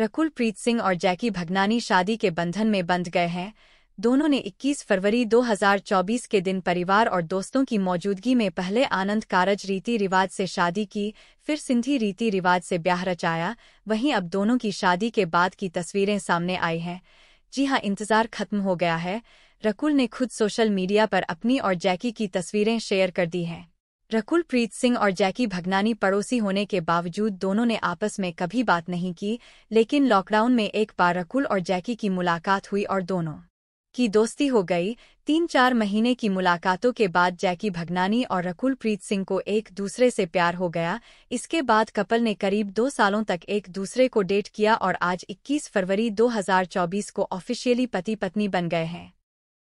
रकुल प्रीत सिंह और जैकी भगनानी शादी के बंधन में बंध गए हैं दोनों ने 21 फरवरी 2024 के दिन परिवार और दोस्तों की मौजूदगी में पहले आनंद कारज रीति रिवाज से शादी की फिर सिंधी रीति रिवाज से ब्याह रचाया वहीं अब दोनों की शादी के बाद की तस्वीरें सामने आई हैं जी हाँ इंतज़ार खत्म हो गया है रकुल ने खुद सोशल मीडिया पर अपनी और जैकी की तस्वीरें शेयर कर दी हैं रकुलप्रीत सिंह और जैकी भगनानी पड़ोसी होने के बावजूद दोनों ने आपस में कभी बात नहीं की लेकिन लॉकडाउन में एक बार रकुल और जैकी की मुलाकात हुई और दोनों की दोस्ती हो गई तीन चार महीने की मुलाकातों के बाद जैकी भगनानी और रकुलप्रीत सिंह को एक दूसरे से प्यार हो गया इसके बाद कपल ने करीब दो सालों तक एक दूसरे को डेट किया और आज 21 फरवरी 2024 को ऑफिशियली पति पत्नी बन गए हैं